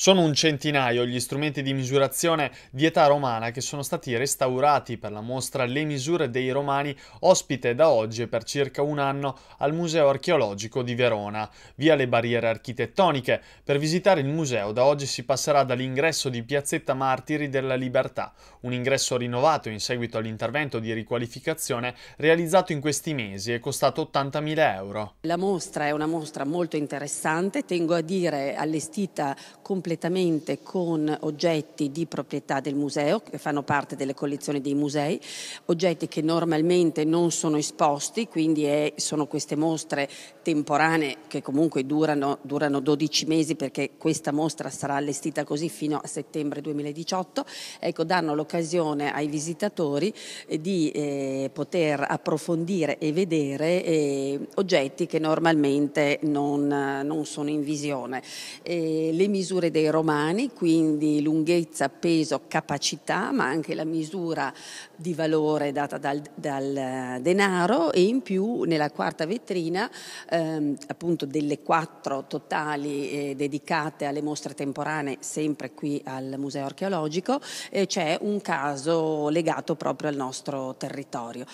Sono un centinaio gli strumenti di misurazione di età romana che sono stati restaurati per la mostra Le misure dei romani, ospite da oggi e per circa un anno al Museo archeologico di Verona, via le barriere architettoniche. Per visitare il museo da oggi si passerà dall'ingresso di Piazzetta Martiri della Libertà, un ingresso rinnovato in seguito all'intervento di riqualificazione realizzato in questi mesi e costato 80.000 euro. La mostra è una mostra molto interessante, tengo a dire allestita completamente completamente con oggetti di proprietà del museo, che fanno parte delle collezioni dei musei, oggetti che normalmente non sono esposti, quindi è, sono queste mostre temporanee che comunque durano, durano 12 mesi perché questa mostra sarà allestita così fino a settembre 2018, ecco, danno l'occasione ai visitatori eh, di eh, poter approfondire e vedere eh, oggetti che normalmente non, non sono in visione. Eh, le misure dei Romani, quindi lunghezza, peso, capacità, ma anche la misura di valore data dal, dal eh, denaro e in più nella quarta vetrina, ehm, appunto delle quattro totali eh, dedicate alle mostre temporanee, sempre qui al Museo archeologico, eh, c'è un caso legato proprio al nostro territorio.